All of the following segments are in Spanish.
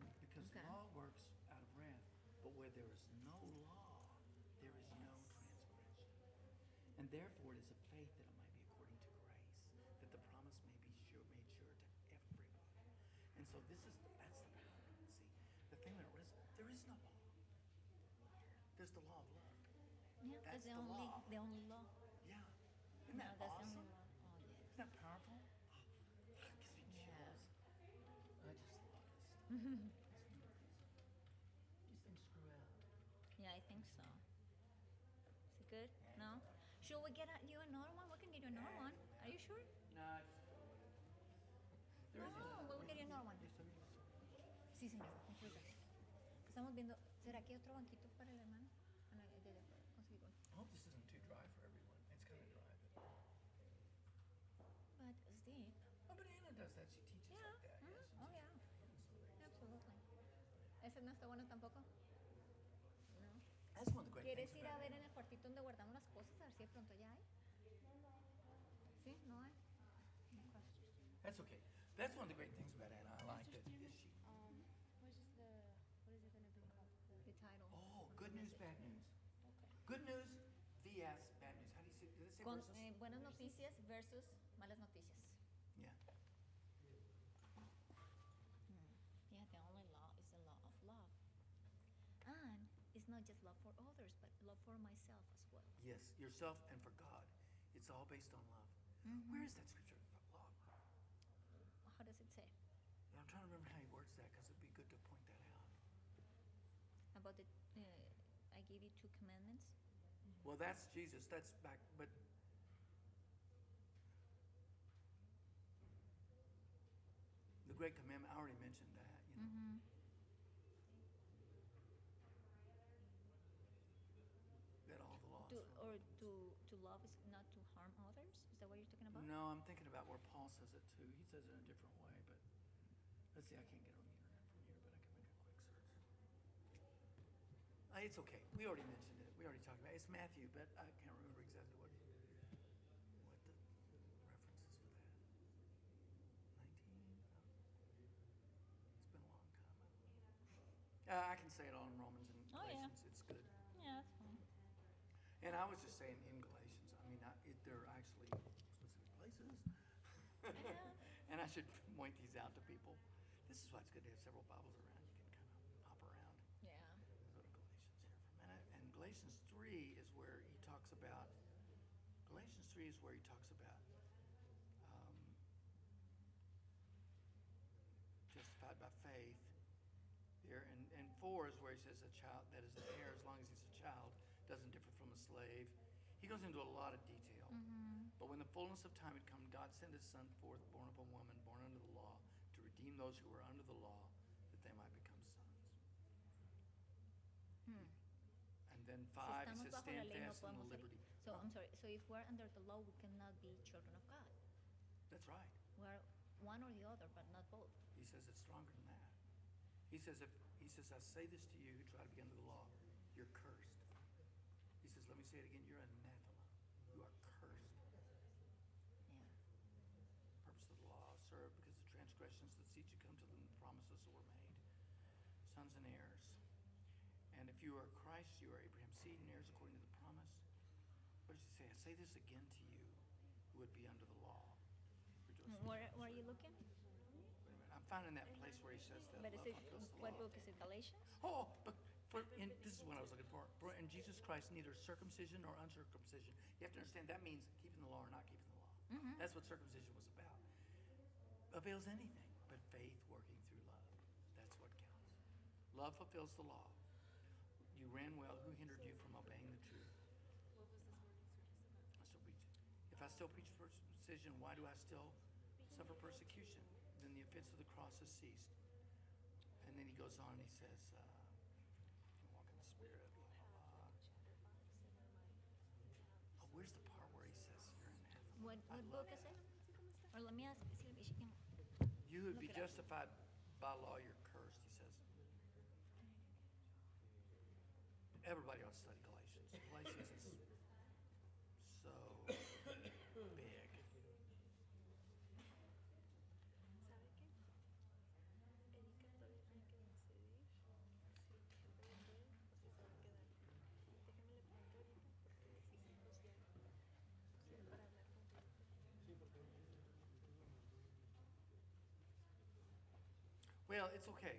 working because okay. law works out of wrath, but where there is no law, there is no transgression. And therefore, it is a faith that it might be according to grace, that the promise may be sure, made sure to everyone. And so this is the, that's the power. See, the thing that there is, there is no law. There's the law of love. Yeah, that's, the, the, only law. the only law. Yeah. Isn't no, that awesome? aquí otro banquito para el hermano. Bueno, ya, de conseguí uno. I hope this isn't too dry for everyone. It's kind of dry, but. But it's deep. Oh, but Anna does that. She teaches yeah. like that. Mm -hmm. yeah, oh, yeah. Absolutely. Ese no está bueno tampoco. No. ¿Quieres ir a ver en el cuartito donde guardamos las cosas? A ver si de pronto ya hay. ¿Sí? ¿No hay? No. That's okay. That's one of the great things. bad news. Okay. Good news vs. bad news. How do you say, Do they say Con, versus? Eh, buenas noticias versus malas noticias. Yeah. Hmm. Yeah, the only law is the law of love. And it's not just love for others, but love for myself as well. Yes, yourself and for God. It's all based on love. Mm-hmm. Where is that scripture? Love. How does it say? I'm trying to remember how he words that because it'd be good to point that out. About the uh, Give you two commandments? Well, that's Jesus. That's back. But the great commandment, I already mentioned that. You know? Mm-hmm. That all the laws. or to, to love is not to harm others? Is that what you're talking about? No, I'm thinking about where Paul says it too. He says it in a different way, but let's see, I can't get it. Uh, it's okay. We already mentioned it. We already talked about it. It's Matthew, but I can't remember exactly what what the reference is for that. 19? It's been a long time. Uh, I can say it all in Romans and oh, Galatians. Yeah. It's good. Yeah, that's fine. And I was just saying in Galatians. I mean, I, it, there are actually specific places. and I should point these out to people. This is why it's good to have several Bibles around. talks about, Galatians 3 is where he talks about um, justified by faith. There, and, and 4 is where he says a child that is an heir, as long as he's a child, doesn't differ from a slave. He goes into a lot of detail. Mm-hmm. But when the fullness of time had come, God sent his son forth, born of a woman, born under the law, to redeem those who were under the law then five, it Estamos says bajo la the liberty. So I'm sorry. So if we're under the law, we cannot be children of God. That's right. We're one or the other, but not both. He says it's stronger than that. He says, if, he says, I say this to you who try to be under the law, you're cursed. He says, let me say it again, you're anathema. You are cursed. Yeah. Purpose of the law served because the transgressions that seek to come to them, the promises that were made. Sons and heirs. And if you are Christ, you are Abraham's seed and heirs according to the promise. What does he say? I say this again to you who would be under the law. Where, where are you looking? I'm finding that place where he says that. But is it, what law. book is it? Galatians? Oh, but for in, this is what I was looking for. For in Jesus Christ, neither circumcision nor uncircumcision. You have to understand that means keeping the law or not keeping the law. Mm-hmm. That's what circumcision was about. Avails anything but faith working through love. That's what counts. Love fulfills the law. You ran well. Who hindered you from obeying the truth? I still preach. If I still preach precision, why do I still suffer persecution? Then the offense of the cross has ceased. And then he goes on and he says, uh, walk in the spirit. Oh, where's the part where he says you're in heaven? What, what book is it? Or let me ask. You would be justified by law, your everybody ought to study Galatians. Galatians is so big. Well, it's okay.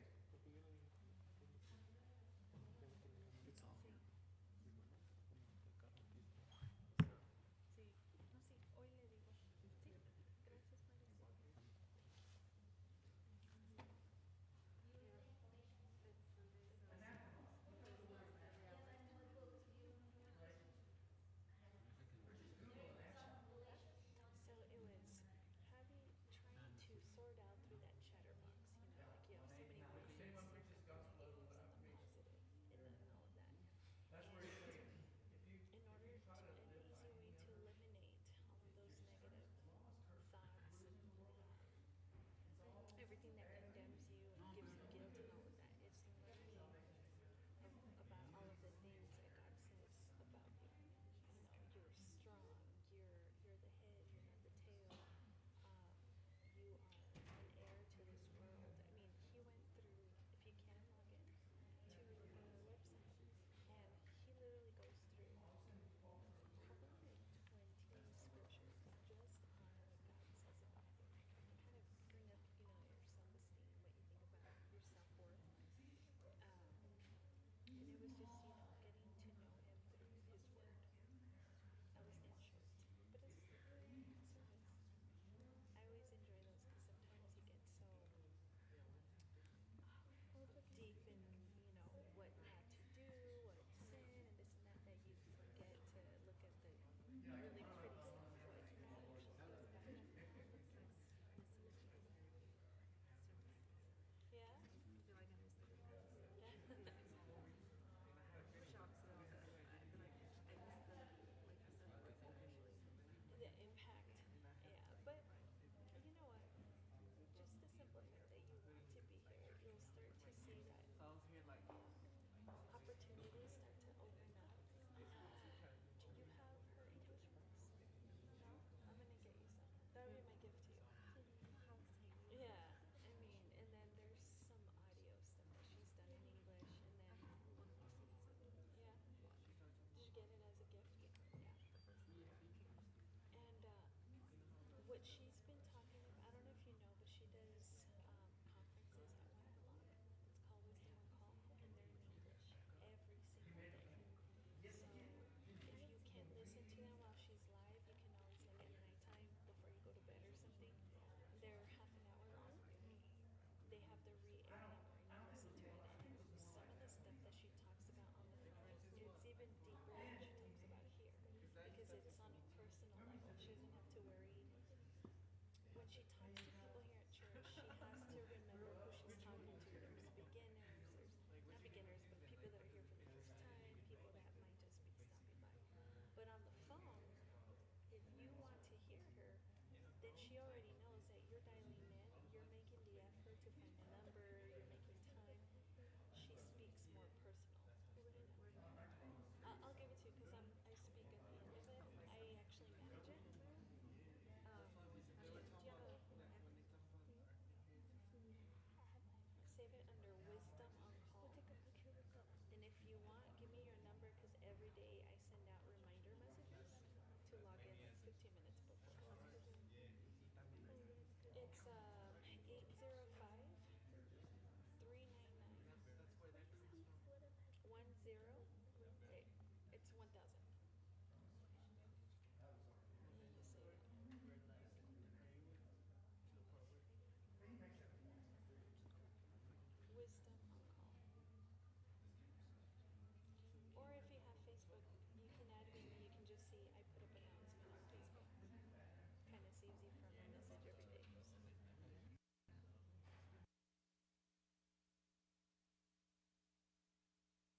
she already knows that you're dialing in, you're making the effort to find another.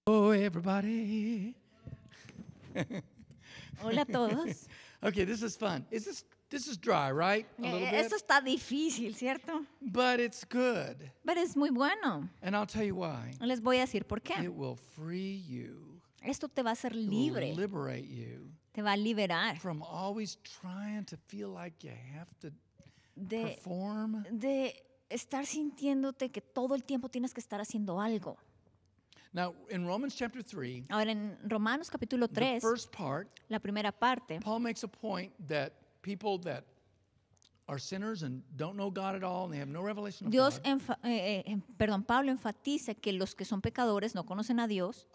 everybody. Hola a todos. okay, this is fun. Is this this is dry, right? Eh, esto está difícil, ¿cierto? But it's good. Pero es muy bueno. And I'll tell you why. Les voy a decir por qué. It will free you. Esto te va a hacer libre. liberate you. Te va a liberar. From always trying to feel like you have to perform. De estar sintiéndote que todo el tiempo tienes que estar haciendo algo. Now, in Romans chapter Ahora en Romanos capítulo 3, la primera parte, Paul makes a point that people that are sinners and don't know God at all and they have no revelation eh, eh, em, perdón, Pablo enfatiza que los que son pecadores no conocen a Dios,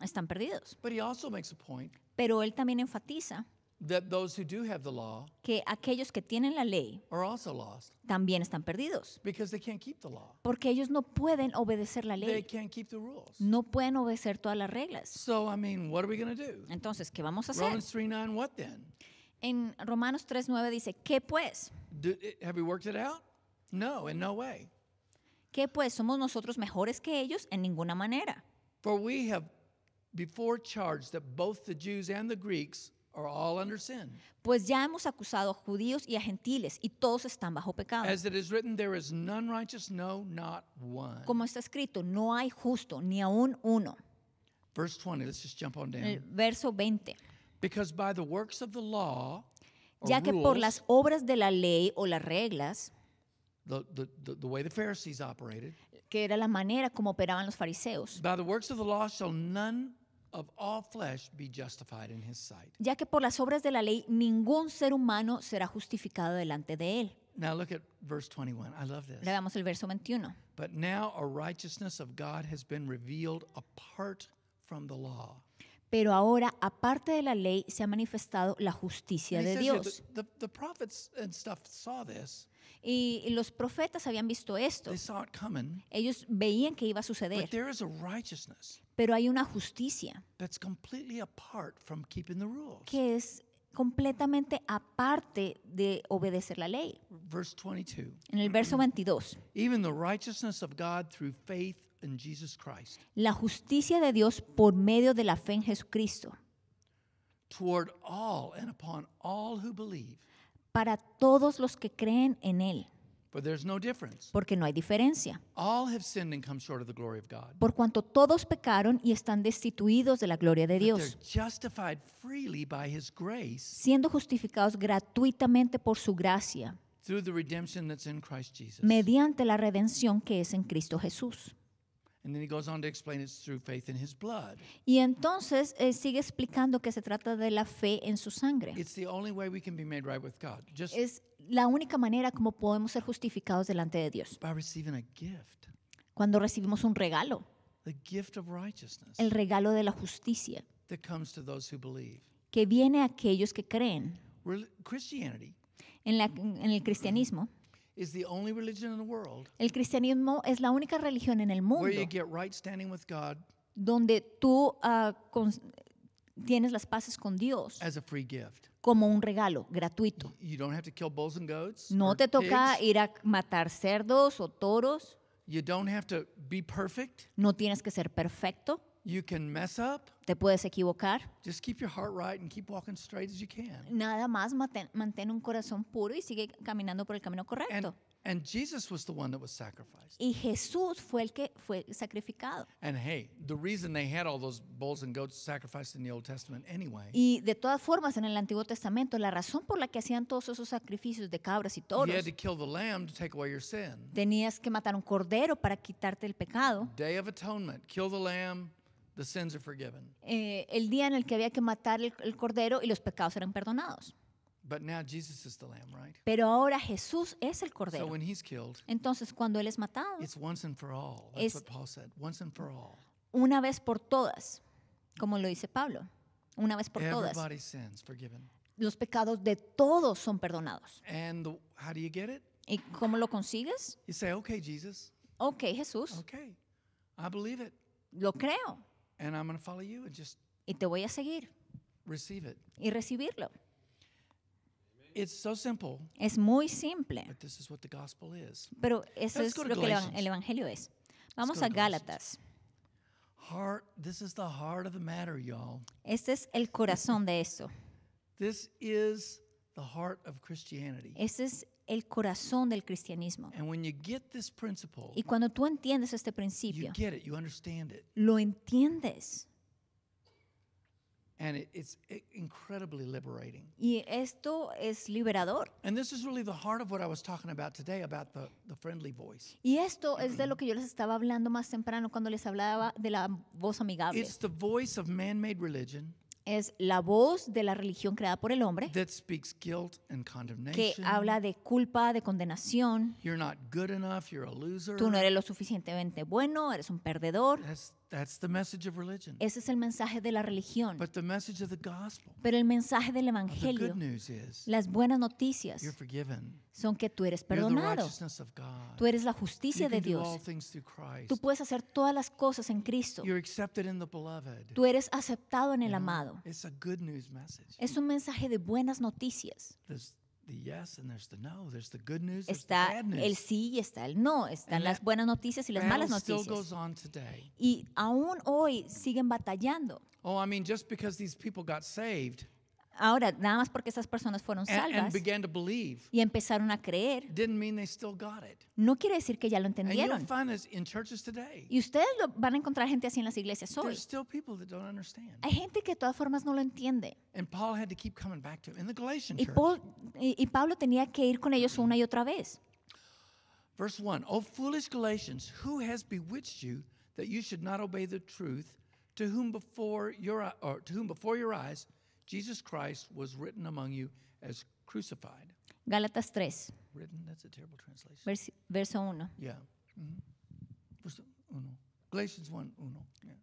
están perdidos. But he also makes a point Pero él también enfatiza that those who do have the law que aquellos que tienen la ley are also lost también están perdidos because they can't keep the law. porque ellos no pueden obedecer la ley They can't keep the rules. no pueden obedecer todas las reglas So I mean, what are we going to do? entonces ¿qué vamos a hacer? Romans 3 9, what then? en Romanos 3.9 dice ¿qué pues? Do, eh, have we worked it out? No, in no way. ¿qué pues? ¿somos nosotros mejores que ellos? en ninguna manera For we have before charged that both the Jews and the Greeks pues ya hemos acusado a judíos y a gentiles y todos están bajo pecado. Como está escrito, no hay justo ni aún uno. verso 20. ya que por las obras de la ley o las reglas, que era la manera como operaban los fariseos. the works of the law shall none of all flesh be justified in his sight. ya que por las obras de la ley ningún ser humano será justificado delante de él. Now look at verse 21. I love this. Leamos el verso 21. But now a righteousness of God has been revealed apart from the law. Pero ahora, aparte de la ley, se ha manifestado la justicia de Dios. the, the, prophets and stuff saw this. Y los profetas habían visto esto. They saw it coming. Ellos veían que iba a But suceder, there is a righteousness pero hay una justicia que es completamente aparte de obedecer la ley. En el verso 22. La justicia de Dios por medio de la fe en Jesucristo. Para todos los que creen en él. Porque no hay diferencia. Por cuanto todos pecaron y están destituidos de la gloria de Dios. Siendo justificados gratuitamente por su gracia. Mediante la redención que es en Cristo Jesús. Y entonces sigue explicando que se trata de la fe en su sangre. Es la única manera como podemos ser justificados delante de Dios. Cuando recibimos un regalo. El regalo de la justicia. Que viene a aquellos que creen. la, en el cristianismo. El cristianismo es la única religión en el mundo donde tú ah, tienes las paces con Dios como un regalo gratuito. No te toca ir a matar cerdos o toros, no tienes que ser perfecto, You can mess up. Te puedes equivocar. Just keep your heart right and keep walking straight as you can. Nada más mantén, mantén un corazón puro y sigue caminando por el camino correcto. And And Jesus was the one that was sacrificed. Y Jesús fue el que fue sacrificado. And hey, the reason they had all those bulls and goats sacrificed in the Old Testament anyway. Y de todas formas en el Antiguo Testamento la razón por la que hacían todos esos sacrificios de cabras y toros. You had to kill the lamb to take away your sin. Tenías que matar un cordero para quitarte el pecado. Day of Atonement, kill the lamb. Eh, el día en el que había que matar el, cordero y los pecados eran perdonados. Pero ahora Jesús es el cordero. Entonces cuando él es matado, es Una vez por todas, como lo dice Pablo. Una vez por todas. Los pecados de todos son perdonados. ¿Y cómo lo consigues? You okay, Okay, Jesús. Okay. I believe it. Lo creo. And I'm going to follow you and just y te voy a seguir receive it. y recibirlo. It's so simple. Es muy simple. But this is what the gospel is. Pero eso Let's es lo que el, el evangelio es. Vamos a Gálatas. Heart, this is the heart of the matter, y'all. Este es el corazón de esto. This is the heart of Christianity. Este es el corazón del cristianismo. y cuando tú entiendes este principio, lo entiendes. Eh, y esto es liberador. Y esto es de lo que yo les estaba hablando más temprano cuando les hablaba de la voz amigable. the voice of man-made religion es la voz de la religión creada por el hombre que habla de culpa, de condenación. Tú no eres lo suficientemente bueno, eres un perdedor. Ese es el mensaje de la religión. Pero el mensaje del evangelio, las buenas noticias, son que tú eres perdonado. Tú eres la justicia de Dios. Tú puedes hacer todas las cosas en Cristo. Tú eres aceptado en el amado. Es un mensaje de buenas noticias. Está el sí y está el no, están las buenas noticias y las malas noticias. Y aún hoy siguen batallando. Oh, I mean, just because these people got saved. Ahora, nada más porque esas personas fueron salvas y empezaron a creer, no quiere decir que ya lo entendieron. Y ustedes lo, van a encontrar gente así en las iglesias hoy. Hay gente que de todas formas no lo entiende. Y, y, Pablo tenía que ir con ellos una y otra vez. verso 1 oh foolish Galatians, who has bewitched you that you should not obey the truth, to whom before your, uh, or to whom before your eyes, Jesus Christ was written among you as crucified. Gálatas 3. Written, that's a terrible translation. verso 1. Yeah. Mm -hmm. Verso 1. Galatians 1, 1. Yeah.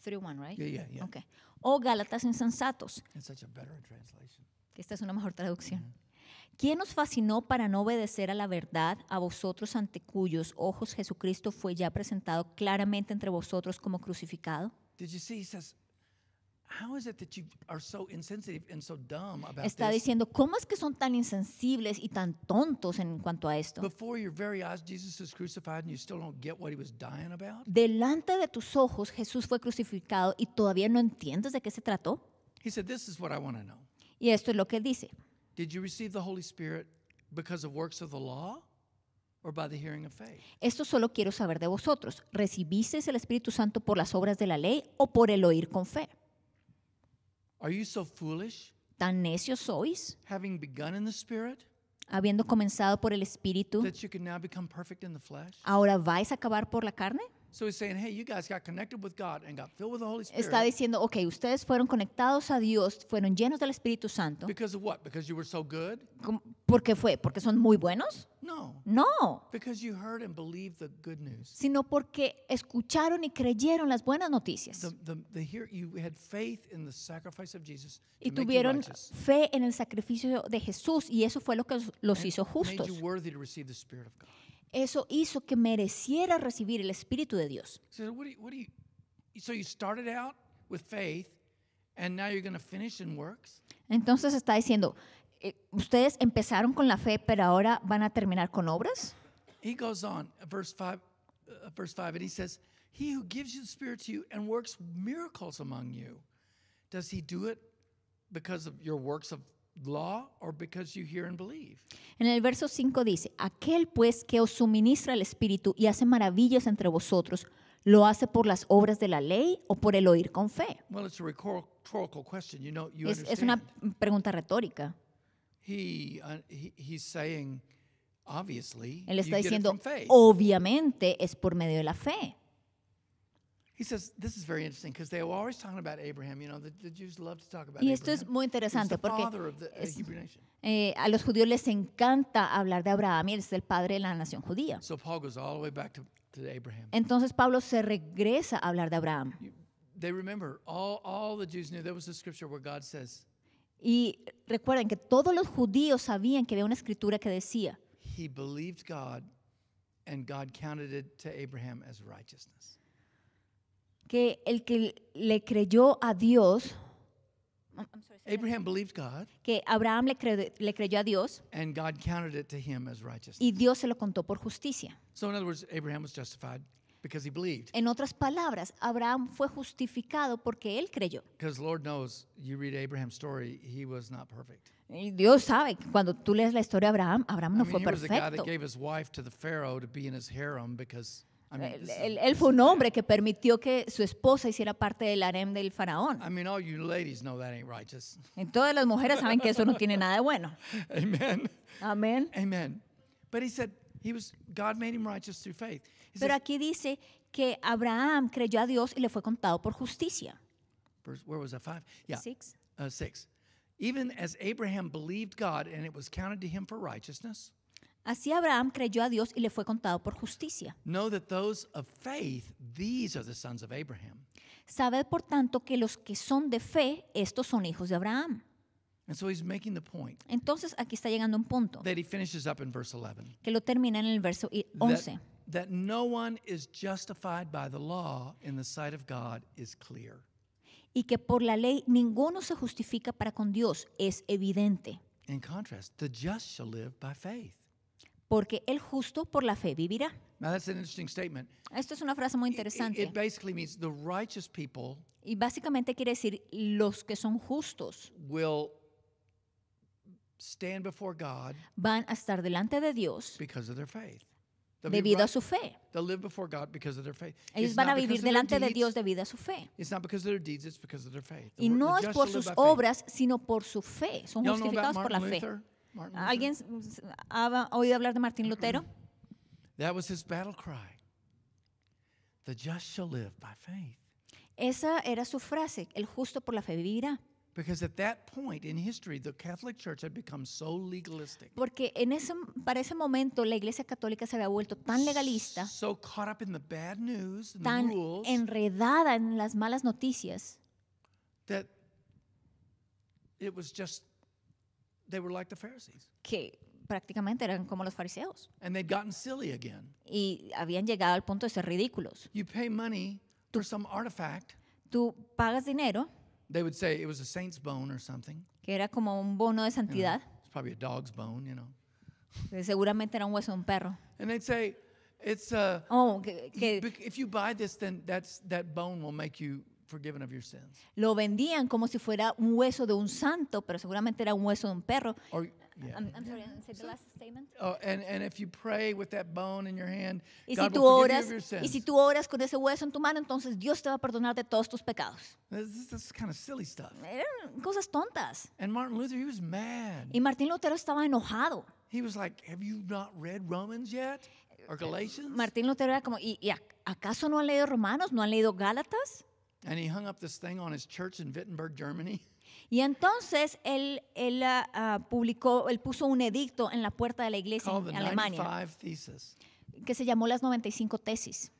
3, 1, right? Yeah, yeah, yeah. Okay. O Gálatas insensatos. That's such a better translation. Esta es una mejor traducción. Mm-hmm. ¿Quién os fascinó para no obedecer a la verdad a vosotros ante cuyos ojos Jesucristo fue ya presentado claramente entre vosotros como crucificado? Did you see, Está diciendo, ¿cómo es que son tan insensibles y tan tontos en cuanto a esto? Delante de tus ojos Jesús fue crucificado y todavía no entiendes de qué se trató. Y esto es lo que dice. Esto solo quiero saber de vosotros. ¿Recibisteis el Espíritu Santo por las obras de la ley o por el oír con fe? ¿Tan necios sois? Habiendo comenzado por el espíritu. Ahora vais a acabar por la carne? Está diciendo, ok, ustedes fueron conectados a Dios, fueron llenos del Espíritu Santo. Because what? ¿Por qué fue? ¿Porque son muy buenos? No. No. Sino porque escucharon y creyeron las buenas noticias. y tuvieron fe en el sacrificio de Jesús y eso fue lo que los hizo justos. Eso hizo que mereciera recibir el Espíritu de Dios. So you, started out with faith and now you're going to finish in works? Entonces está diciendo, eh, ustedes empezaron con la fe, pero ahora van a terminar con obras? He goes on, verse 5, uh, verse 5 uh, and he says, "He who gives you the spirit to you and works miracles among you, does he do it because of your works of en el verso 5 dice, aquel pues que os suministra el espíritu y hace maravillas entre vosotros, ¿lo hace por las obras de la ley o por el oír con fe? es, una pregunta retórica. Uh, Él está diciendo, obviamente es por medio de la fe. He says, this is very interesting because they were always talking about Abraham. You know, the, the Jews love to talk about y esto Abraham. es muy interesante porque the, uh, es, eh, a los judíos les encanta hablar de Abraham y él es el padre de la nación judía. So Paul goes all the way back to, to Abraham. Entonces Pablo se regresa a hablar de Abraham. they remember all, all the Jews knew there was a scripture where God says. Y recuerden que todos los judíos sabían que había una escritura que decía. He believed God, and God counted it to Abraham as righteousness. que el que le creyó a Dios, Abraham que Abraham le, creyó a Dios y Dios se lo contó por justicia. En otras palabras, Abraham fue justificado porque él creyó. Y Dios sabe que cuando tú lees la historia de Abraham, Abraham no fue perfecto. I él, fue un hombre que permitió que su esposa hiciera parte del harem del faraón. I mean, all you ladies know that ain't righteous. En todas las mujeres saben que eso no tiene nada de bueno. Amen. Amen. Amen. But he said he was God made him righteous through faith. Pero aquí dice que Abraham creyó a Dios y le fue contado por justicia. ¿Dónde where was that? Five. Yeah. Six. Uh, six. Even as Abraham believed God and it was counted to him for righteousness. Así Abraham creyó a Dios y le fue contado por justicia. Sabe Sabed por tanto que los que son de fe, estos son hijos de Abraham. Entonces aquí está llegando un punto. Que lo termina en el verso 11. no Y que por la ley ninguno se justifica para con Dios, es evidente. shall live porque el justo por la fe vivirá. Esto es una frase muy interesante. y básicamente quiere decir los que son justos van a estar delante de Dios debido a su fe. Ellos van a vivir delante de Dios debido a su fe. y no es por sus obras, sino por su fe. Son justificados por la fe. ¿Alguien ha oído hablar de Martín Lutero? Esa era su frase, el justo por la fe vivirá. Porque en ese, para ese momento la Iglesia Católica se había vuelto tan legalista, tan enredada en las malas noticias, that it was just They were like the Pharisees. Que prácticamente eran como los fariseos. And they'd gotten silly again. Y habían llegado al punto de ser ridículos. You pay money for some artifact. Tú pagas dinero. They would say it was a saint's bone or something. Que era como un bono de santidad. You know, it's probably a dog's bone, you know. Seguramente era un hueso de un perro. And they'd say it's a, uh, oh, que, que, if you buy this then that's that bone will make you Lo vendían como si fuera un hueso de un santo, pero seguramente era un hueso de un perro. y si tú oras, Y si tú oras con ese hueso en tu mano, entonces Dios te va a perdonar de todos tus pecados. This, kind of silly stuff. cosas tontas. And Martin Luther, he was mad. Y Martín Lutero estaba enojado. Martín Lutero era como, y acaso no han leído Romanos? ¿No han leído Gálatas? Y entonces él, él ah, ah, publicó, él puso un edicto en la puerta de la iglesia en Alemania que se llamó las 95 tesis.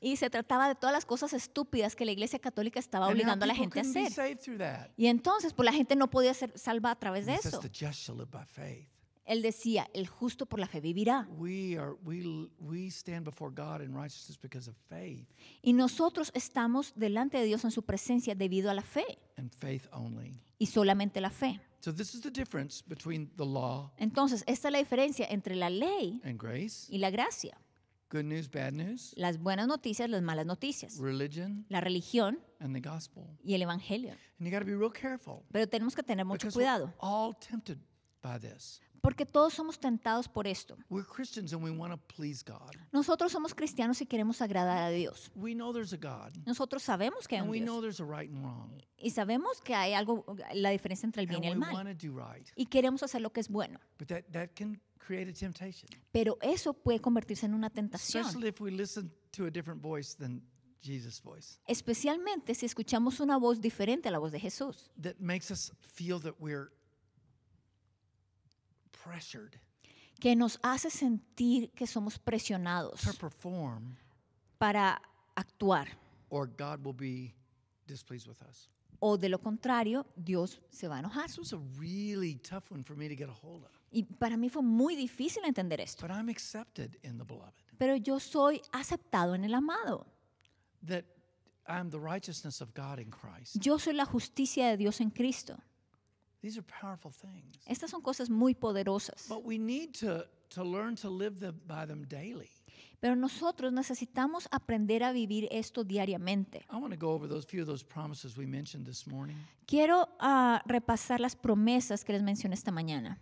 Y se trataba de todas las cosas estúpidas que la iglesia católica estaba obligando a la gente a hacer. Y entonces, pues la gente no podía ser salva a través de eso. Él decía, el justo por la fe vivirá. Y nosotros estamos delante de Dios en su presencia debido a la fe. Y solamente la fe. Entonces, esta es la diferencia entre la ley y la gracia. Las buenas noticias, las malas noticias. La religión. Y el evangelio. Pero tenemos que tener mucho cuidado. Porque todos somos tentados por esto. Nosotros somos cristianos y queremos agradar a Dios. Nosotros sabemos que hay un Dios. Y sabemos que hay algo, la diferencia entre el bien y el mal. Y queremos hacer lo que es bueno. Pero eso puede convertirse en una tentación. Especialmente si escuchamos una voz diferente a la voz de Jesús que nos hace sentir que somos presionados para actuar. O de lo contrario, Dios se va a enojar. Y para mí fue muy difícil entender esto. Pero yo soy aceptado en el amado. Yo soy la justicia de Dios en Cristo. Estas son cosas muy poderosas. Pero nosotros necesitamos aprender a vivir esto diariamente. Quiero repasar las promesas que les mencioné esta mañana.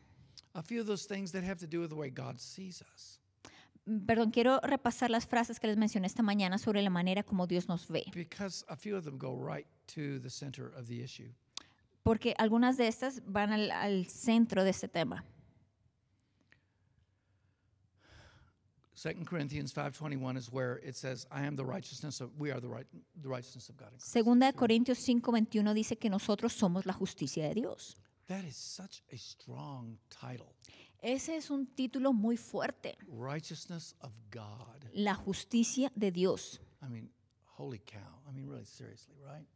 Perdón, quiero repasar las frases que les mencioné esta mañana sobre la manera como Dios nos ve porque algunas de estas van al, al centro de este tema. 2 Corinthians 5:21 is where it says, "I am the righteousness of we are the, right, the righteousness of God." In Segunda de Corintios 5:21 dice que nosotros somos la justicia de Dios. That is such a strong title. Ese es un título muy fuerte. Righteousness of God. La justicia de Dios. I mean, holy cow. I mean, really seriously, right?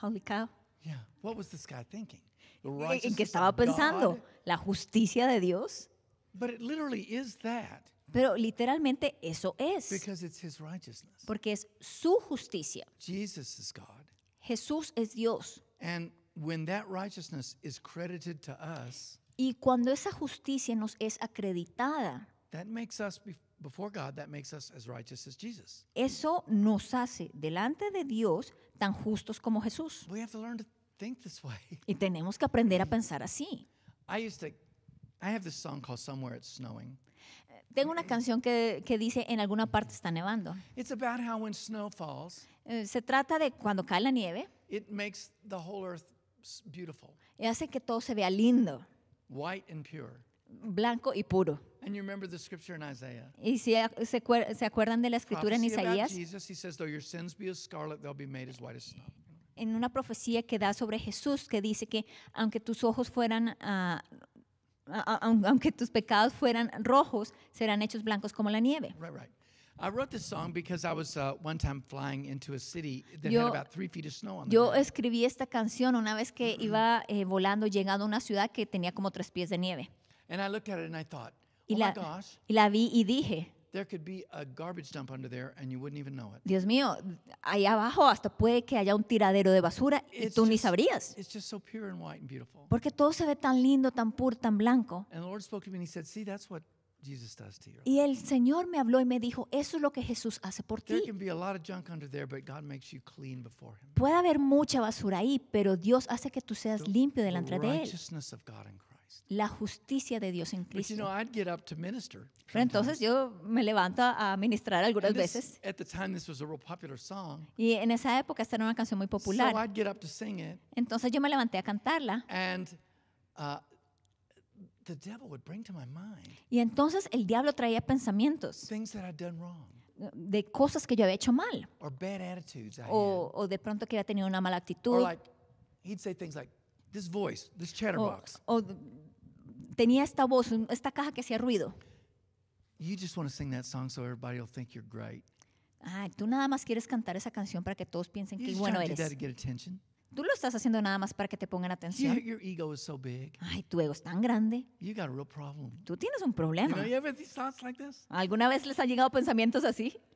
Holy cow. Yeah. What was this guy thinking? The righteousness ¿En qué estaba pensando? ¿La justicia de Dios? But it literally is that. Pero literalmente eso es. Because it's his righteousness. Porque es su justicia. Jesus is God. Jesús es Dios. And when that righteousness is credited to us, y cuando esa justicia nos es acreditada, that makes us before God, that makes us as righteous as Jesus. Eso nos hace delante de Dios tan justos como Jesús. We have to learn to y tenemos que aprender a pensar así. Tengo una canción que, dice en alguna parte está nevando. Eh, se trata de cuando cae la nieve y hace que todo se vea lindo, blanco y puro. Y si se, acuerdan de la escritura en Isaías, en una profecía que da sobre Jesús, que dice que aunque tus ojos fueran, ah, aunque tus pecados fueran rojos, serán hechos blancos como la nieve. yo, escribí esta canción una vez que iba eh, volando, llegando a una ciudad que tenía como tres pies de nieve. y, la, y la vi y dije, Dios mío, ahí abajo hasta puede que haya un tiradero de basura y tú ni sabrías. Porque todo se ve tan lindo, tan puro, tan blanco. Y el Señor me habló y me dijo, eso es lo que Jesús hace por ti. Puede haber mucha basura ahí, pero Dios hace que tú seas limpio delante de Él la justicia de Dios en Cristo. Pero entonces yo me levanto a ministrar algunas veces. Y en esa época esta era una canción muy popular. entonces yo me levanté a cantarla. Uh, y entonces el diablo traía pensamientos de cosas que yo había hecho mal. o, de pronto que había tenido una mala actitud tenía esta voz, esta caja que hacía ruido. Ah, tú nada más quieres cantar esa canción para que todos piensen que bueno eres. Tú lo estás haciendo nada más para que te pongan atención. Ay, tu ego es tan grande. Tú tienes un problema. ¿Alguna vez les han llegado pensamientos así?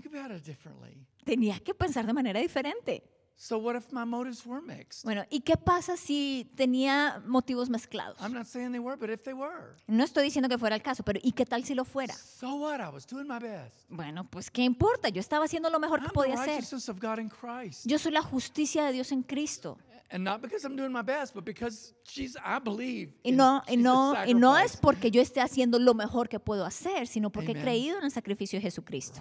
Tenía Tenías que pensar de manera diferente. Bueno, ¿y qué pasa si tenía motivos mezclados? No estoy diciendo que fuera el caso, pero ¿y qué tal si lo fuera? Bueno, pues qué importa, yo estaba haciendo lo mejor que podía hacer. Yo soy la justicia de Dios en Cristo. Y no, es porque yo esté haciendo lo mejor que puedo hacer, sino porque he creído en el sacrificio de Jesucristo.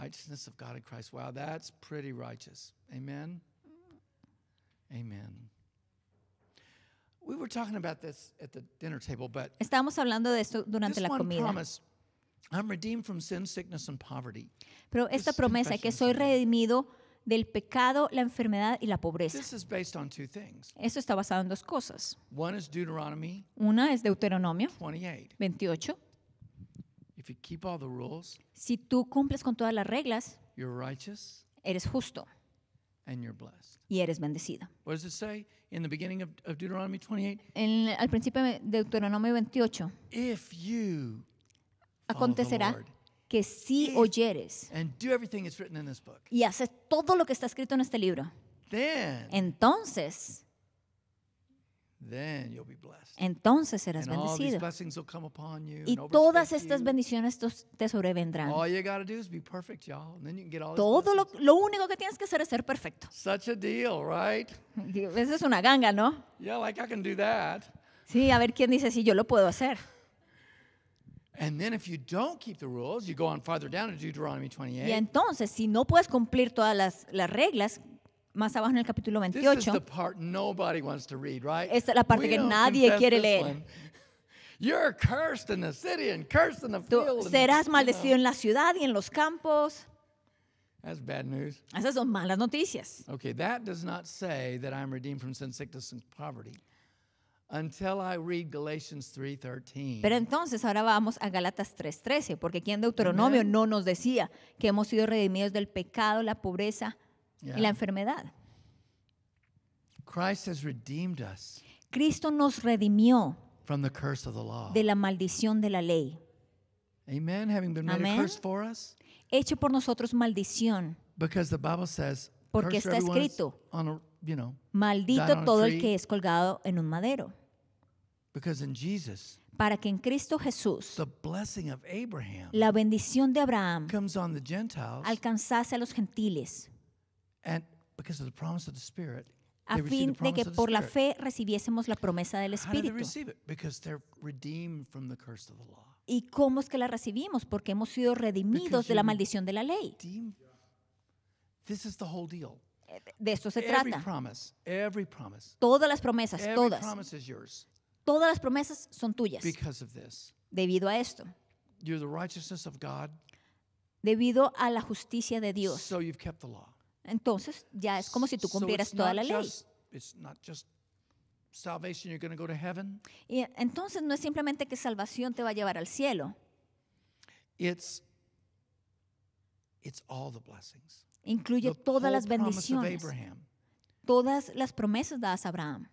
Estábamos hablando de esto durante la comida. Pero esta promesa promesa que soy redimido del pecado, la enfermedad y la pobreza. This Eso está basado en dos cosas. Una es Deuteronomio 28. si tú cumples con todas las reglas, eres justo y eres bendecido. What does En, al principio de Deuteronomio 28. Acontecerá que si sí oyeres y haces todo lo que está escrito en este libro, entonces, entonces serás bendecido. Y todas estas bendiciones te sobrevendrán. Todo lo, único que tienes que hacer es ser perfecto. Esa es una ganga, ¿no? Sí, a ver quién dice si yo lo puedo hacer. And then if you don't keep the rules, you go on farther down to Deuteronomy 28. Y entonces si no puedes cumplir todas las las reglas más abajo en el capítulo 28. This is the part nobody wants to read, right? Esta es la parte que nadie quiere leer. You're cursed in the city and cursed in the field. Serás maldecido en la ciudad y en los campos. That's bad news. Esas son malas noticias. Okay, that does not say that I'm redeemed from sin, sickness, and poverty. Pero entonces ahora vamos a Galatas 3:13, porque aquí en Deuteronomio no nos decía que hemos sido redimidos del pecado, la pobreza y la enfermedad. Cristo nos redimió de la maldición de la ley. Amen, Hecho por nosotros maldición. porque está escrito, maldito todo el que es colgado en un madero para que en Cristo Jesús la bendición de Abraham alcanzase a los gentiles a fin de que por la fe recibiésemos la promesa del Espíritu. ¿Y cómo es que la recibimos? Porque hemos sido redimidos de la maldición de la ley. Eh, de esto se trata. todas las promesas, todas. Todas las promesas son tuyas debido a esto, debido a la justicia de Dios. Entonces ya es como si tú cumplieras toda la ley. Y entonces no es simplemente que salvación te va a llevar al cielo, incluye todas las bendiciones, todas las promesas dadas a Abraham.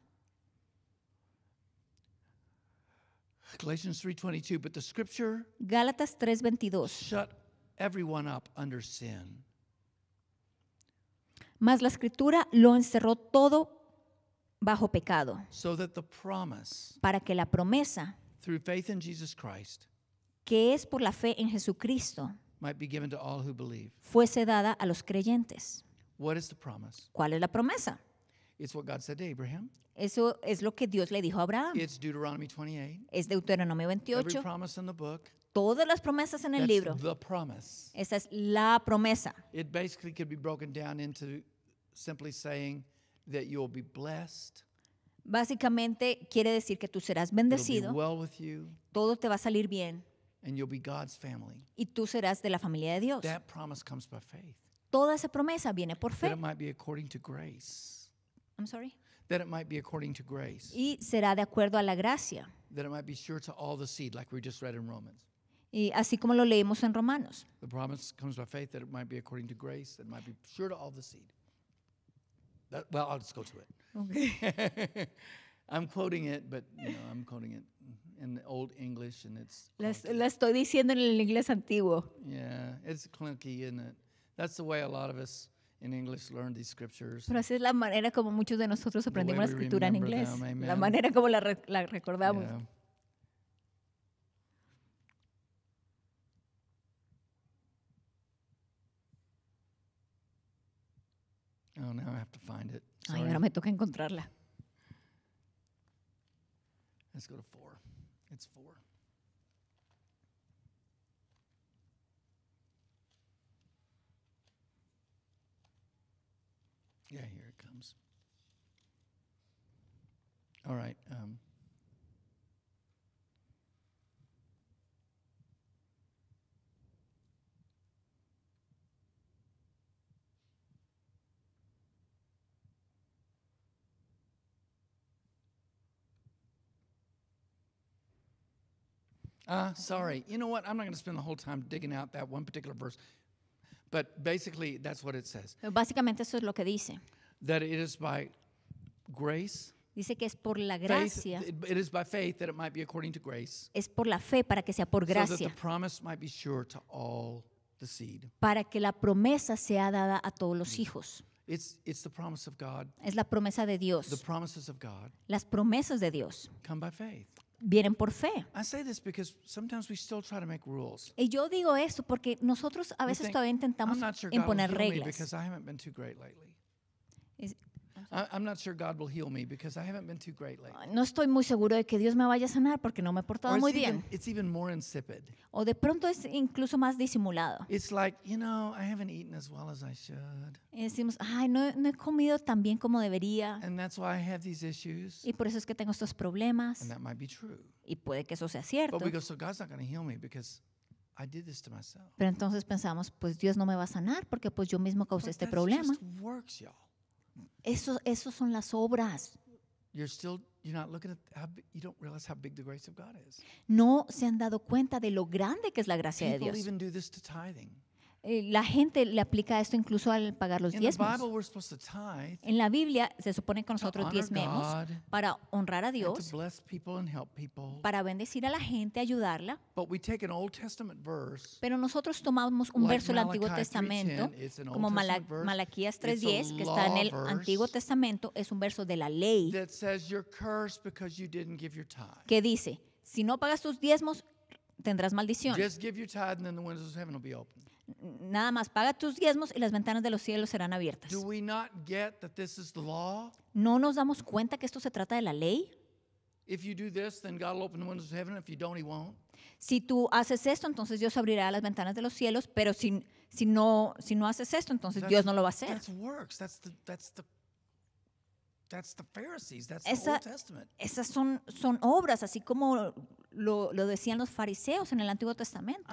3:22, Gálatas 3:22 shut Mas la escritura lo encerró todo bajo pecado. para que la promesa que es por la fe en Jesucristo fuese dada a los creyentes. ¿Cuál es la promesa? It's what God said to Abraham. Eso es lo que Dios le dijo a Abraham. It's Deuteronomy 28. Es Deuteronomio Every 28. promise in the book. Todas las promesas en el libro. The promise. Esa es la promesa. It basically could be broken down into simply saying that you'll be blessed. Básicamente quiere decir que tú serás It'll be bendecido, well with you, todo te va a salir bien and you'll be God's family. y tú serás de la familia de Dios. That promise comes by faith. Toda esa promesa viene por That fe, it might be according to grace. I'm sorry? That it might be according to grace. Y será de acuerdo a la gracia. That it might be sure to all the seed, like we just read in Romans. Y así como lo leemos en Romanos. The promise comes by faith that it might be according to grace, that it might be sure to all the seed. That, well, I'll just go to it. Okay. I'm quoting it, but you know, I'm quoting it in the old English, and it's. La, la estoy diciendo en el inglés antiguo. Yeah, it's clunky, isn't it? That's the way a lot of us in English learn these scriptures. Pero así es la manera como muchos de nosotros aprendimos la escritura en inglés. la manera como la, la recordamos. Oh, now I have to find it. ahora me toca encontrarla. Let's go to four. It's four. Yeah, here it comes. All right. Um. Uh, sorry. You know what? I'm not going to spend the whole time digging out that one particular verse. But basically, that's what it says. Pero básicamente eso es lo que dice. That it is by grace. Dice que es por la gracia. Faith, it is by faith that it might be according to grace. Es por la fe para que sea por gracia. So that the promise might be sure to all the seed. Para que la promesa sea dada a todos los mm-hmm. hijos. It's, it's the promise of God. Es la promesa de Dios. The promises of God. Las promesas de Dios. Come by faith vienen por fe. Y yo digo esto porque nosotros a veces todavía intentamos imponer reglas. No estoy muy seguro de que Dios me vaya a sanar porque no me he portado muy bien. O de pronto es incluso más disimulado. Y decimos, ay, no, no he comido tan bien como debería. Y por eso es que tengo estos problemas. Y puede que eso sea cierto. Pero entonces pensamos, pues Dios no me va a sanar porque pues yo mismo causé este problema. Eso, eso son las obras. You're still, you're not looking at how, you don't realize how big the grace of God is. No se han dado cuenta de lo grande que es la gracia People de Dios. Even do this to tithing. Eh, la gente le aplica esto incluso al pagar los diezmos. En la Biblia se supone que nosotros diezmemos para honrar a Dios, para bendecir a la gente, ayudarla. Pero nosotros tomamos un verso del Antiguo Testamento, como Malaquías 3.10, que está en el Antiguo Testamento, es un verso de la ley que dice, si no pagas tus diezmos, tendrás maldición nada más paga tus diezmos y las ventanas de los cielos serán abiertas. ¿No nos damos cuenta que esto se trata de la ley? Si tú haces esto, entonces Dios abrirá las ventanas de los cielos, pero si, si, no, si no haces esto, entonces Dios no lo va a hacer. esas son, son obras, así como lo, lo decían los fariseos en el Antiguo Testamento.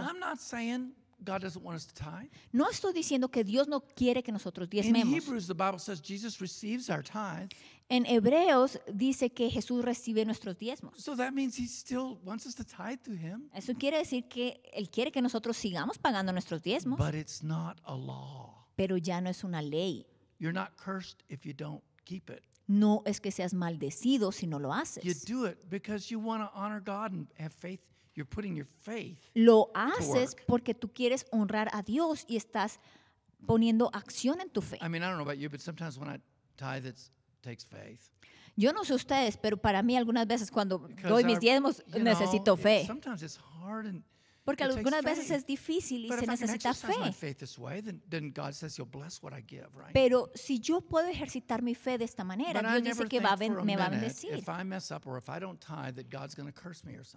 God doesn't want us to tithe. No estoy diciendo que Dios no quiere que nosotros diezmemos. In Hebrews, the Bible says Jesus receives our tithe. En Hebreos dice que Jesús recibe nuestros diezmos. So that means he still wants us to tithe to him. Eso quiere decir que él quiere que nosotros sigamos pagando nuestros diezmos. But it's not a law. Pero ya no es una ley. You're not cursed if you don't keep it. No es que seas maldecido si no lo haces. You do it because you want to honor God and have faith lo haces porque tú quieres honrar a Dios y estás poniendo acción en tu fe. Yo no sé ustedes, pero para mí algunas veces cuando doy mis diezmos necesito fe. Porque algunas veces es difícil y se necesita fe. Pero si yo puedo ejercitar mi fe de esta manera, Dios dice que va me va a bendecir.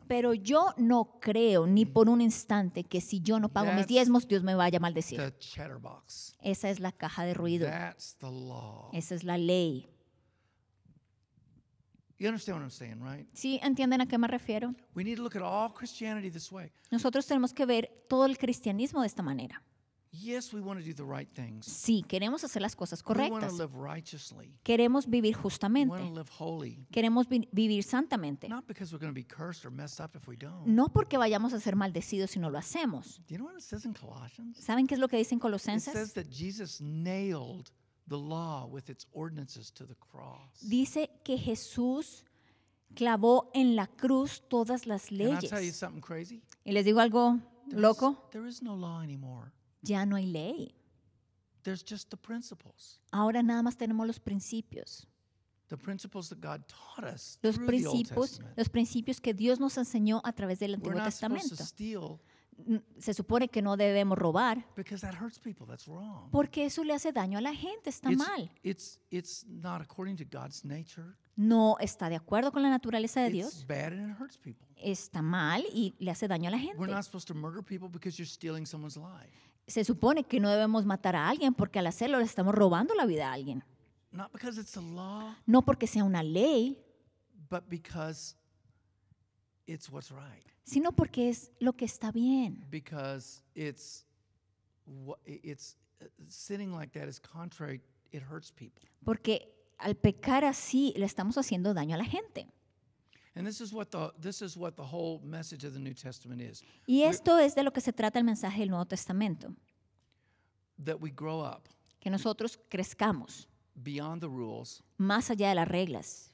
Pero yo no creo ni mm. por un instante que si yo no pago mis diezmos, Dios me vaya a maldecir. Esa es la caja de ruido. Esa es la ley. You Sí, entienden a qué me refiero. Nosotros tenemos que ver todo el cristianismo de esta manera. Sí, queremos hacer las cosas correctas. Queremos vivir justamente. Queremos vivir santamente. No porque vayamos a ser maldecidos si no lo hacemos. ¿Saben qué es lo que dicen It says Colosenses? that Jesus Dice que Jesús clavó en la cruz todas las leyes. Y les digo algo loco, ya no hay ley. Ahora nada más tenemos los principios. Los principios, los principios que Dios nos enseñó a través del Antiguo Testamento se supone que no debemos robar. Porque eso le hace daño a la gente, está mal. No está de acuerdo con la naturaleza de Dios. Está mal y le hace daño a la gente. Se supone que no debemos matar a alguien porque al hacerlo le estamos robando la vida a alguien. No porque sea una ley, but because it's what's right sino porque es lo que está bien. Porque al pecar así le estamos haciendo daño a la gente. Y esto es de lo que se trata el mensaje del Nuevo Testamento. Que nosotros crezcamos. Más allá de las reglas.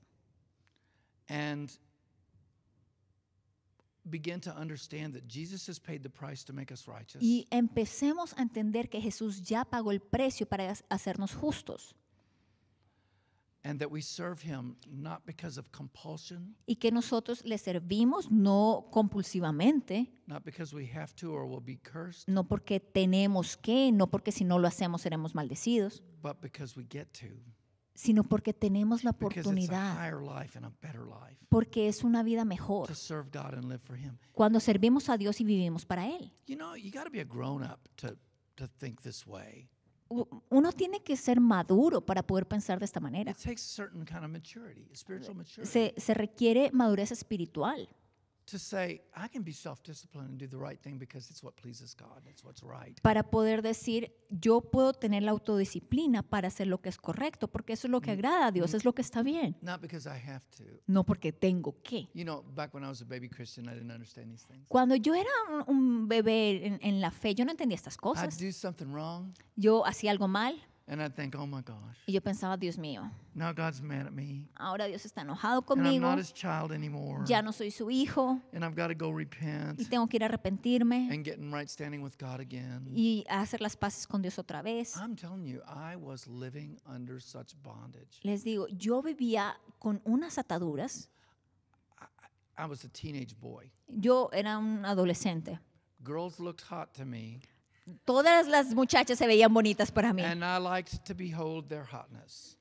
Y empecemos a entender que Jesús ya pagó el precio para hacernos justos. Y que nosotros le servimos no compulsivamente. No porque tenemos que, no porque si no lo hacemos seremos maldecidos sino porque tenemos la oportunidad, porque es una vida mejor, cuando servimos a Dios y vivimos para Él. Uno tiene que ser maduro para poder pensar de esta manera. Se, se requiere madurez espiritual. Para poder decir, yo puedo tener la autodisciplina para hacer lo que es correcto, porque eso es lo que agrada a Dios, es lo que está bien. No porque tengo que. Cuando yo era un, bebé en, la fe, yo no entendía estas cosas. Yo hacía algo mal. And I think, oh my gosh. Y yo pensaba, Dios mío. Now God's mad at me. Ahora Dios está enojado conmigo. And I'm not his child anymore. Ya no soy su hijo. And I've got to go repent. Y tengo que ir a arrepentirme. And get in right standing with God again. Y hacer las paces con Dios otra vez. I'm telling you, I was living under such bondage. Les digo, yo vivía con unas ataduras. I, I was a teenage boy. Yo era un adolescente. Girls looked hot to me. Todas las muchachas se veían bonitas para mí. and I liked to behold their hotness.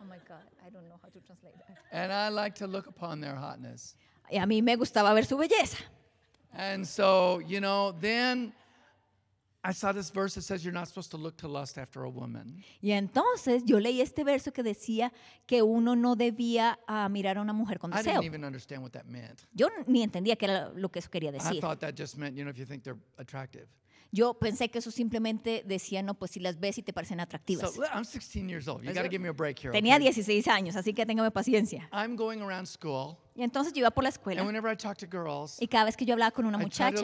Oh my God, I don't know how to translate that. And I liked to look upon their hotness. Y a mí me gustaba ver su belleza. And so, you know, then I saw this verse that says you're not supposed to look to lust after a woman. Y entonces yo leí este verso que decía que uno no debía uh, mirar a una mujer con I deseo. didn't even understand what that meant. Yo ni entendía qué era lo que eso quería I decir. thought that just meant, you know, if you think they're attractive. Yo pensé que eso simplemente decía, no, pues si las ves y te parecen atractivas. Tenía 16 años, así que téngame paciencia. Y entonces yo iba por la escuela. y cada vez que yo hablaba con una muchacha,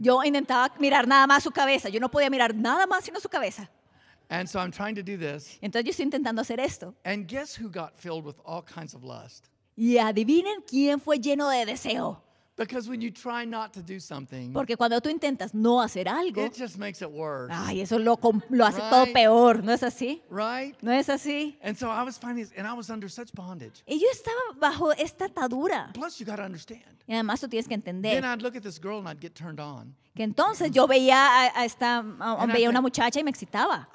yo intentaba mirar nada más su cabeza. Yo no podía mirar nada más sino su cabeza. Entonces yo estoy intentando hacer esto. Y adivinen quién fue lleno de deseo. Because when you try not to do something, Porque cuando tú intentas no hacer algo, it just makes it worse. ay, eso lo, lo hace todo peor, ¿no es así? right? ¿No es así? And so I was finding and I was under such bondage. Y yo estaba bajo esta atadura. Plus, you got to understand. Y además tú tienes que Then I'd look at this girl and I'd get turned on que entonces yo veía a, esta veía a una muchacha y me excitaba.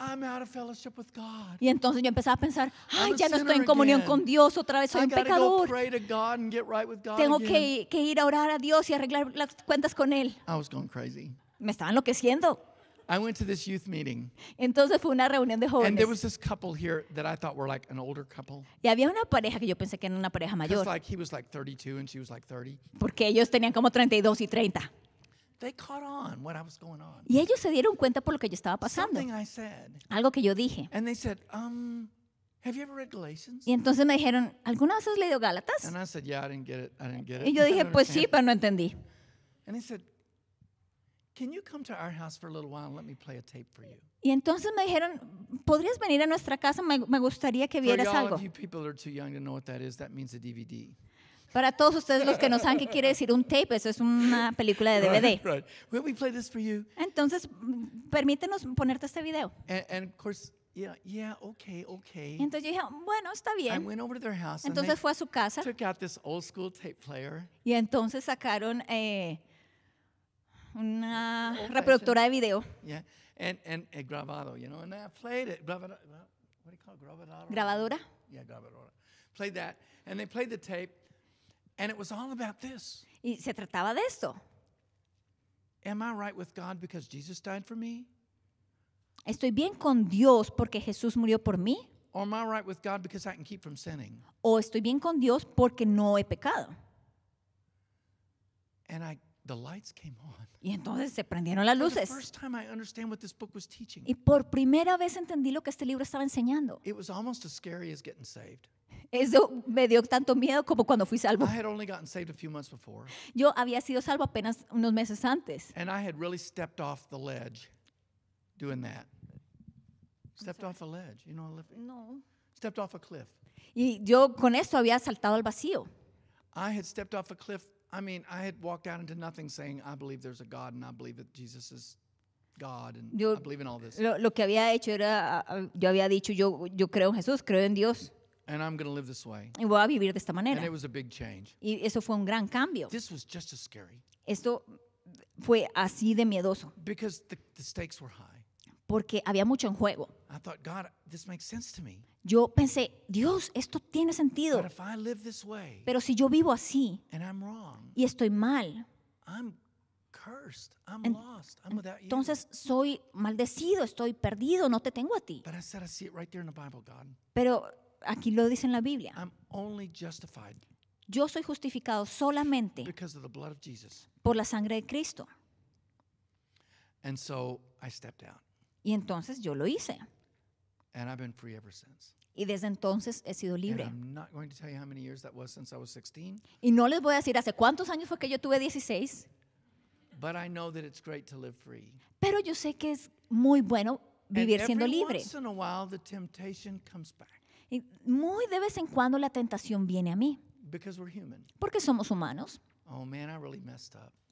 Y entonces yo empezaba a pensar, ay, ya no estoy en comunión con Dios otra vez, soy un pecador. Tengo que, ir a orar a Dios y arreglar las cuentas con él. Me estaba enloqueciendo. Entonces fue una reunión de jóvenes. Y había una pareja que yo pensé que era una pareja mayor. Porque ellos tenían como 32 y 30. Y ellos se dieron cuenta por lo que yo estaba pasando. Algo que yo dije. Um, y entonces me dijeron, ¿alguna vez has leído Gálatas? Y yo dije, pues sí, pero no entendí. Y entonces me dijeron, ¿podrías venir a nuestra casa? Me, gustaría que vieras algo. Para todos ustedes los que no saben qué quiere decir un tape, eso es una película de DVD. Entonces, mm, permítenos ponerte este video. entonces dije, bueno, está bien. entonces fue a su casa. Y entonces sacaron eh, una reproductora de video. Yeah. grabado, you know, and it. Grabadora. Grabadora. grabadora. Played that, and they played the tape. And it was all about this. Y se trataba de esto. Am I right with God because Jesus died for me? ¿Estoy bien con Dios porque Jesús murió por mí? Or am I right with God because I can keep from sinning? ¿O estoy bien con Dios porque no he pecado? And I the lights came on. Y entonces se prendieron las luces. For the first time I understand what this book was teaching. Y por primera vez entendí lo que este libro estaba enseñando. It was almost as scary as getting saved. Eso me dio tanto miedo como cuando fui salvo. Yo había sido salvo apenas unos meses antes. And I had really stepped off the ledge doing that. Stepped off a ledge, you know, no. stepped off a cliff. Y yo con esto había saltado al vacío. I had stepped off a cliff. I mean, I had walked out into nothing saying, I believe there's a God and I believe that Jesus is God and yo, I believe in all this. Lo, lo que había hecho era, ah, ah, yo había dicho, yo, yo creo en Jesús, creo en Dios. Y voy a vivir de esta manera. Y eso fue un gran cambio. Esto fue así de miedoso. Porque había mucho en juego. Yo pensé, Dios, esto tiene sentido. Pero si yo vivo así y estoy mal, entonces soy maldecido, estoy perdido, no te tengo a ti. Pero aquí lo dice en la Biblia. Yo soy justificado solamente por la sangre de Cristo. Y entonces yo lo hice. Y desde entonces he sido libre. Y no les voy a decir hace cuántos años fue que yo tuve 16. Pero yo sé que es muy bueno vivir siendo libre muy de vez en cuando la tentación viene a mí. Porque somos humanos. Oh,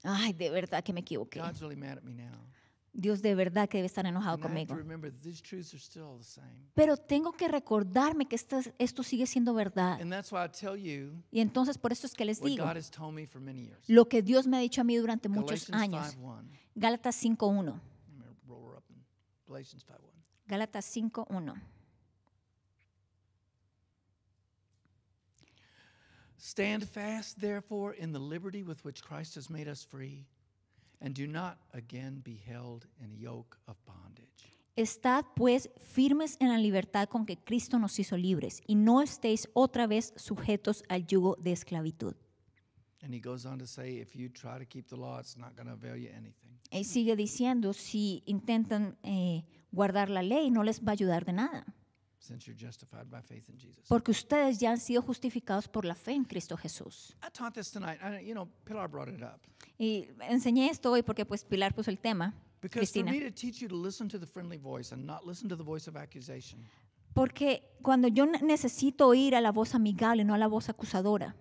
Ay, de verdad que me equivoqué. Dios de verdad que debe estar enojado conmigo. Pero tengo que recordarme que esto, esto sigue siendo verdad. Y entonces por eso es que les digo lo que Dios me ha dicho a mí durante muchos años. Gálatas 5.1. Gálatas 5.1. Stand fast, therefore, in the liberty with which Christ has made us free, and do not again be held in a yoke of bondage. Estad pues firmes en la libertad con que Cristo nos hizo libres, y no estéis otra vez sujetos al yugo de esclavitud. Y sigue diciendo, si intentan eh, guardar la ley, no les va a ayudar de nada. Porque ustedes ya han sido justificados por la fe en Cristo Jesús. Y enseñé esto hoy porque pues Pilar puso el tema. Cristina. Porque cuando yo necesito oír a la voz amigable, no a la voz acusadora.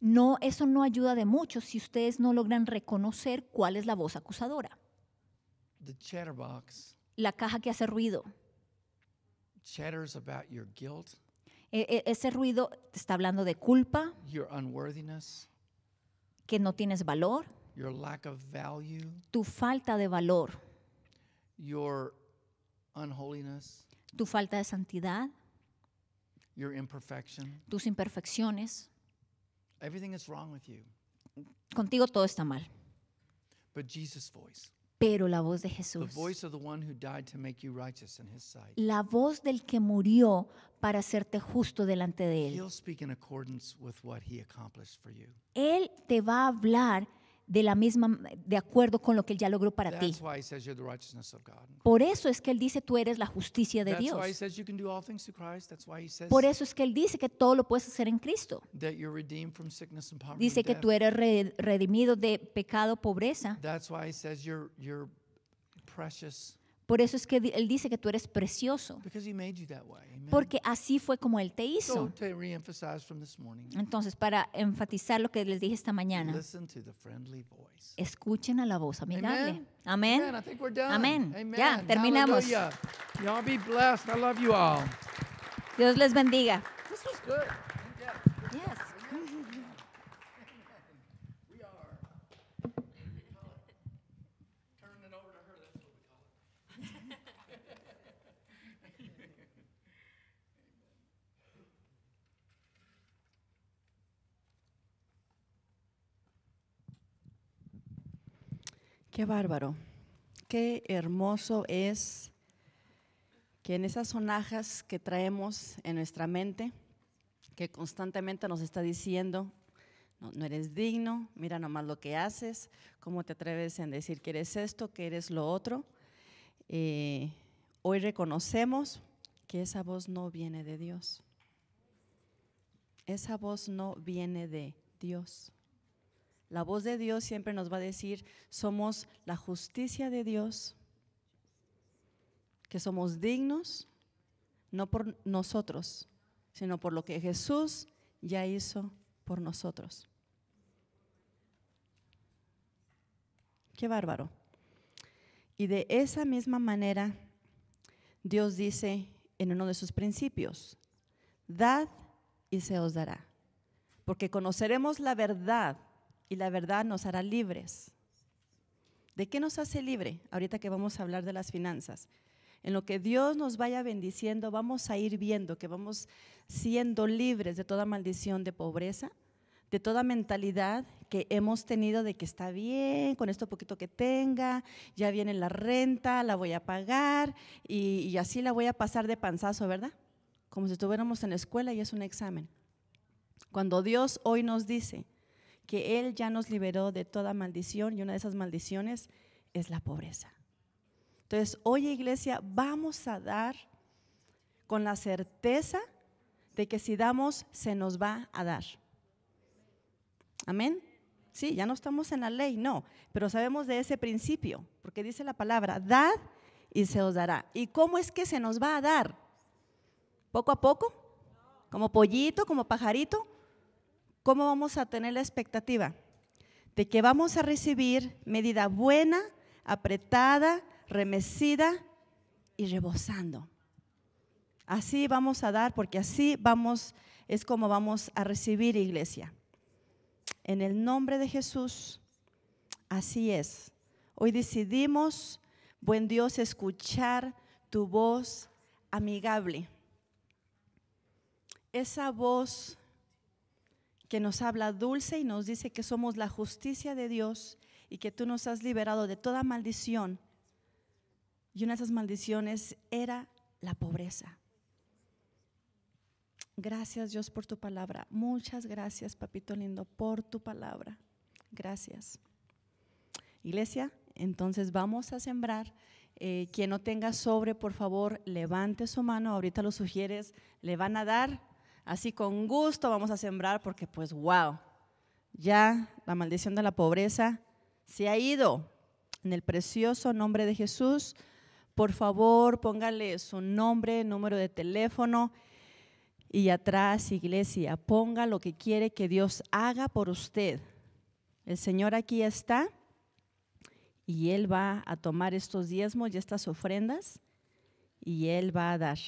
No, eso no ayuda de mucho si ustedes no logran reconocer cuál es la voz acusadora la caja que hace ruido. E, e, ese ruido te está hablando de culpa, que no tienes valor, tu falta de valor, tu falta de santidad, tus imperfecciones. Contigo todo está mal pero la voz de Jesús. La voz del que murió para hacerte justo delante de Él. Él te va a hablar de la misma de acuerdo con lo que él ya logró para ti. Por eso es que él dice tú eres la justicia de Dios. Por eso es que él dice que todo lo puedes hacer en Cristo. Dice que tú eres redimido de pecado, pobreza. Por eso es que Él dice que tú eres precioso. Porque así fue como Él te hizo. Entonces, para enfatizar lo que les dije esta mañana, escuchen a la voz amigable. Amén. Amén. Ya, terminamos. Dios les bendiga. Qué bárbaro. Qué hermoso es que en esas sonajas que traemos en nuestra mente, que constantemente nos está diciendo, no, eres digno, mira nomás lo que haces, cómo te atreves en decir que eres esto, que eres lo otro. Eh, hoy reconocemos que esa voz no viene de Dios. Esa voz no viene de Dios. La voz de Dios siempre nos va a decir, somos la justicia de Dios, que somos dignos, no por nosotros, sino por lo que Jesús ya hizo por nosotros. Qué bárbaro. Y de esa misma manera, Dios dice en uno de sus principios, dad y se os dará, porque conoceremos la verdad y la verdad nos hará libres. ¿De qué nos hace libre? Ahorita que vamos a hablar de las finanzas. En lo que Dios nos vaya bendiciendo, vamos a ir viendo que vamos siendo libres de toda maldición de pobreza, de toda mentalidad que hemos tenido de que está bien con esto poquito que tenga, ya viene la renta, la voy a pagar y, y así la voy a pasar de panzazo, ¿verdad? Como si estuviéramos en la escuela y es un examen. Cuando Dios hoy nos dice, que Él ya nos liberó de toda maldición y una de esas maldiciones es la pobreza. Entonces, oye iglesia, vamos a dar con la certeza de que si damos, se nos va a dar. Amén. Sí, ya no estamos en la ley, no, pero sabemos de ese principio, porque dice la palabra, dad y se os dará. ¿Y cómo es que se nos va a dar? ¿Poco a poco? ¿Como pollito, como pajarito? ¿cómo vamos a tener la expectativa? De que vamos a recibir medida buena, apretada, remecida y rebosando. Así vamos a dar, porque así vamos, es como vamos a recibir iglesia. En el nombre de Jesús, así es. Hoy decidimos, buen Dios, escuchar tu voz amigable. Esa voz que nos habla dulce y nos dice que somos la justicia de Dios y que tú nos has liberado de toda maldición. Y una de esas maldiciones era la pobreza. Gracias Dios por tu palabra. Muchas gracias, papito lindo, por tu palabra. Gracias. Iglesia, entonces vamos a sembrar. Eh, quien no tenga sobre, por favor, levante su mano. Ahorita lo sugieres, le van a dar Así con gusto vamos a sembrar porque pues wow, ya la maldición de la pobreza se ha ido. En el precioso nombre de Jesús, por favor póngale su nombre, número de teléfono y atrás, iglesia, ponga lo que quiere que Dios haga por usted. El Señor aquí está y Él va a tomar estos diezmos y estas ofrendas y Él va a dar.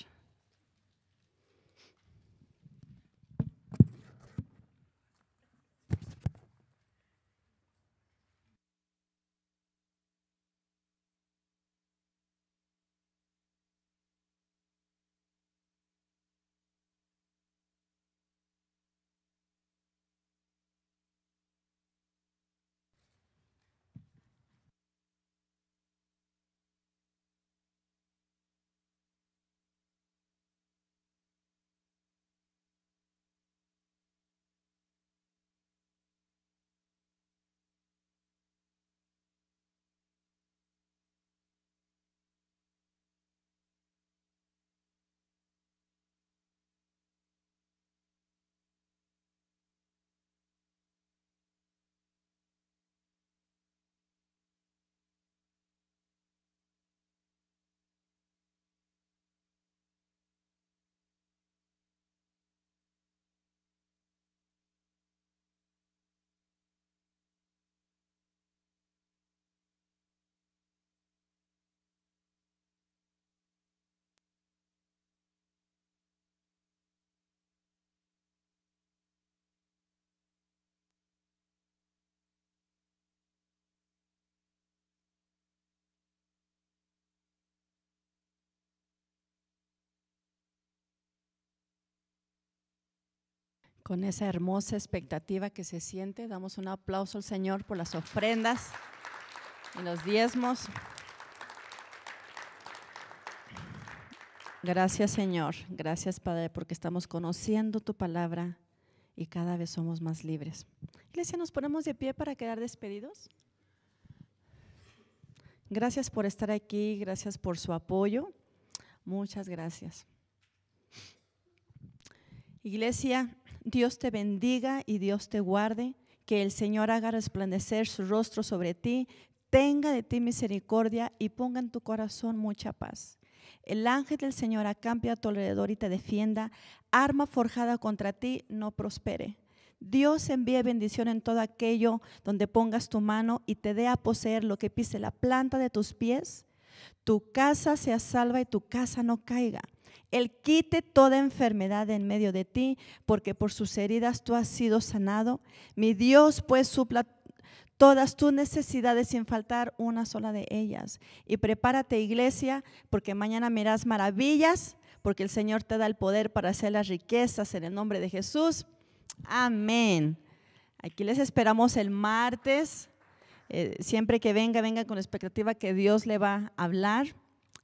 Con esa hermosa expectativa que se siente, damos un aplauso al Señor por las ofrendas y los diezmos. Gracias Señor, gracias Padre, porque estamos conociendo tu palabra y cada vez somos más libres. Iglesia, ¿nos ponemos de pie para quedar despedidos? Gracias por estar aquí, gracias por su apoyo. Muchas gracias. Iglesia, Dios te bendiga y Dios te guarde, que el Señor haga resplandecer su rostro sobre ti, tenga de ti misericordia y ponga en tu corazón mucha paz. El ángel del Señor acampe a tu alrededor y te defienda. Arma forjada contra ti no prospere. Dios envíe bendición en todo aquello donde pongas tu mano y te dé a poseer lo que pise la planta de tus pies. Tu casa sea salva y tu casa no caiga. Él quite toda enfermedad en medio de ti, porque por sus heridas tú has sido sanado. Mi Dios pues supla todas tus necesidades sin faltar una sola de ellas. Y prepárate iglesia, porque mañana mirás maravillas, porque el Señor te da el poder para hacer las riquezas en el nombre de Jesús. Amén. Aquí les esperamos el martes. Eh, siempre que venga, venga con la expectativa que Dios le va a hablar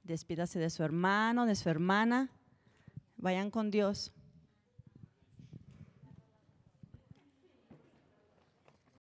despídase de su hermano, de su hermana, vayan con Dios.